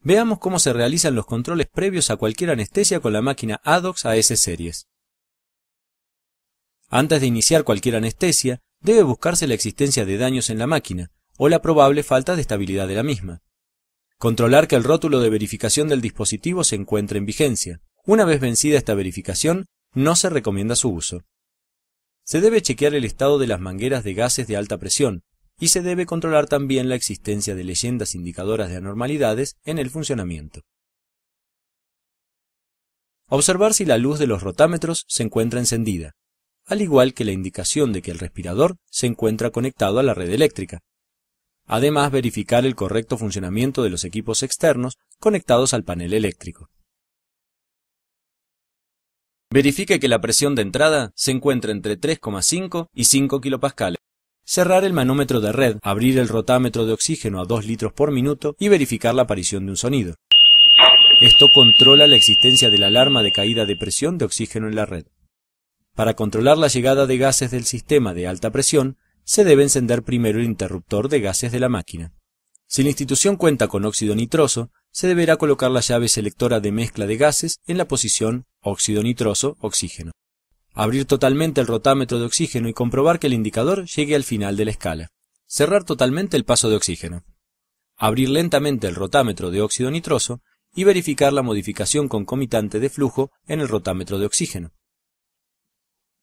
Veamos cómo se realizan los controles previos a cualquier anestesia con la máquina ADOX AS series. Antes de iniciar cualquier anestesia, debe buscarse la existencia de daños en la máquina o la probable falta de estabilidad de la misma. Controlar que el rótulo de verificación del dispositivo se encuentre en vigencia. Una vez vencida esta verificación, no se recomienda su uso. Se debe chequear el estado de las mangueras de gases de alta presión, y se debe controlar también la existencia de leyendas indicadoras de anormalidades en el funcionamiento. Observar si la luz de los rotámetros se encuentra encendida, al igual que la indicación de que el respirador se encuentra conectado a la red eléctrica. Además, verificar el correcto funcionamiento de los equipos externos conectados al panel eléctrico. Verifique que la presión de entrada se encuentra entre 3,5 y 5 kilopascales cerrar el manómetro de red, abrir el rotámetro de oxígeno a 2 litros por minuto y verificar la aparición de un sonido. Esto controla la existencia de la alarma de caída de presión de oxígeno en la red. Para controlar la llegada de gases del sistema de alta presión, se debe encender primero el interruptor de gases de la máquina. Si la institución cuenta con óxido nitroso, se deberá colocar la llave selectora de mezcla de gases en la posición óxido nitroso-oxígeno abrir totalmente el rotámetro de oxígeno y comprobar que el indicador llegue al final de la escala, cerrar totalmente el paso de oxígeno, abrir lentamente el rotámetro de óxido nitroso y verificar la modificación concomitante de flujo en el rotámetro de oxígeno.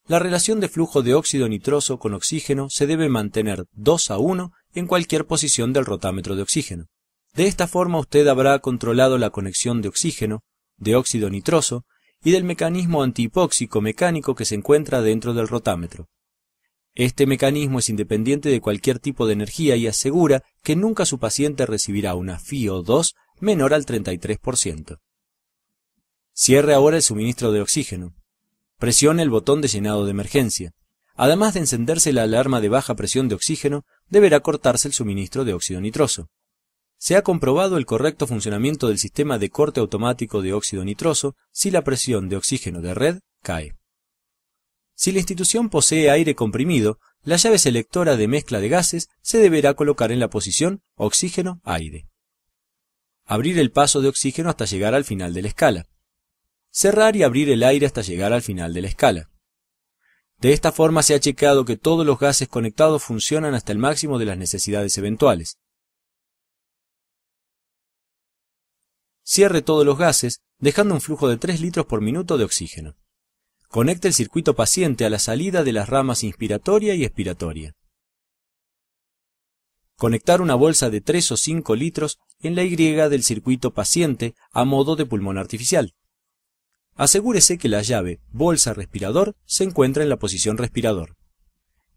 La relación de flujo de óxido nitroso con oxígeno se debe mantener 2 a 1 en cualquier posición del rotámetro de oxígeno. De esta forma usted habrá controlado la conexión de oxígeno, de óxido nitroso y del mecanismo antihipóxico mecánico que se encuentra dentro del rotámetro. Este mecanismo es independiente de cualquier tipo de energía y asegura que nunca su paciente recibirá una FiO2 menor al 33%. Cierre ahora el suministro de oxígeno. Presione el botón de llenado de emergencia. Además de encenderse la alarma de baja presión de oxígeno, deberá cortarse el suministro de óxido nitroso. Se ha comprobado el correcto funcionamiento del sistema de corte automático de óxido nitroso si la presión de oxígeno de red cae. Si la institución posee aire comprimido, la llave selectora de mezcla de gases se deberá colocar en la posición oxígeno-aire. Abrir el paso de oxígeno hasta llegar al final de la escala. Cerrar y abrir el aire hasta llegar al final de la escala. De esta forma se ha checado que todos los gases conectados funcionan hasta el máximo de las necesidades eventuales. Cierre todos los gases, dejando un flujo de 3 litros por minuto de oxígeno. Conecte el circuito paciente a la salida de las ramas inspiratoria y expiratoria. Conectar una bolsa de 3 o 5 litros en la Y del circuito paciente a modo de pulmón artificial. Asegúrese que la llave bolsa-respirador se encuentra en la posición respirador.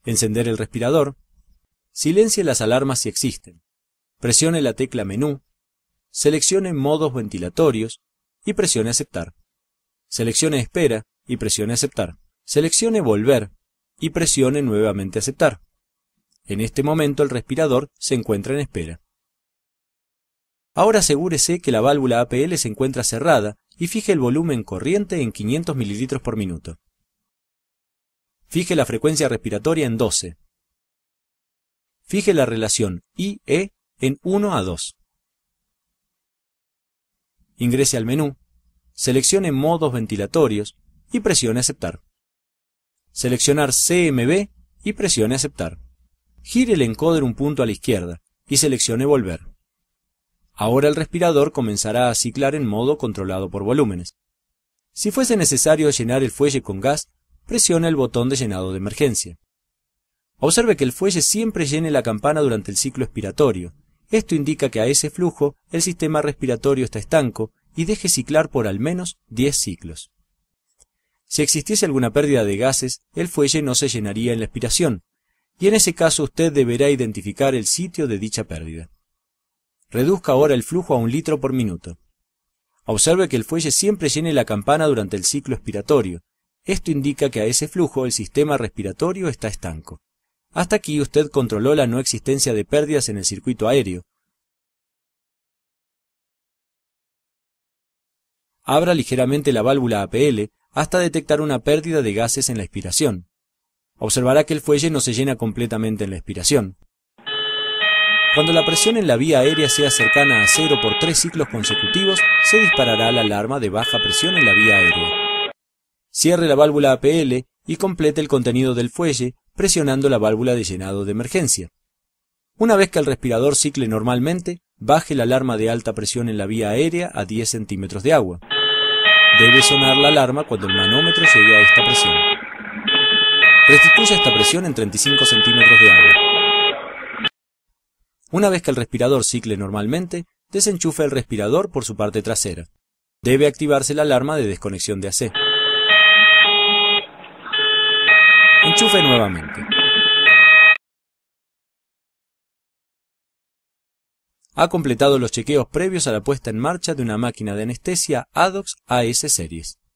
Encender el respirador. Silencie las alarmas si existen. Presione la tecla menú seleccione modos ventilatorios y presione aceptar. Seleccione espera y presione aceptar. Seleccione volver y presione nuevamente aceptar. En este momento el respirador se encuentra en espera. Ahora asegúrese que la válvula APL se encuentra cerrada y fije el volumen corriente en 500 ml por minuto. Fije la frecuencia respiratoria en 12. Fije la relación IE en 1 a 2. Ingrese al menú, seleccione modos ventilatorios y presione aceptar. Seleccionar CMB y presione aceptar. Gire el encoder un punto a la izquierda y seleccione volver. Ahora el respirador comenzará a ciclar en modo controlado por volúmenes. Si fuese necesario llenar el fuelle con gas, presione el botón de llenado de emergencia. Observe que el fuelle siempre llene la campana durante el ciclo expiratorio, esto indica que a ese flujo el sistema respiratorio está estanco y deje ciclar por al menos 10 ciclos. Si existiese alguna pérdida de gases, el fuelle no se llenaría en la expiración, y en ese caso usted deberá identificar el sitio de dicha pérdida. Reduzca ahora el flujo a un litro por minuto. Observe que el fuelle siempre llene la campana durante el ciclo expiratorio. Esto indica que a ese flujo el sistema respiratorio está estanco hasta aquí usted controló la no existencia de pérdidas en el circuito aéreo. Abra ligeramente la válvula APL hasta detectar una pérdida de gases en la expiración. Observará que el fuelle no se llena completamente en la expiración. Cuando la presión en la vía aérea sea cercana a cero por tres ciclos consecutivos, se disparará la alarma de baja presión en la vía aérea. Cierre la válvula APL y complete el contenido del fuelle presionando la válvula de llenado de emergencia. Una vez que el respirador cicle normalmente, baje la alarma de alta presión en la vía aérea a 10 centímetros de agua. Debe sonar la alarma cuando el manómetro llegue a esta presión. Restituya esta presión en 35 centímetros de agua. Una vez que el respirador cicle normalmente, desenchufe el respirador por su parte trasera. Debe activarse la alarma de desconexión de AC. enchufe nuevamente. Ha completado los chequeos previos a la puesta en marcha de una máquina de anestesia ADOX AS Series.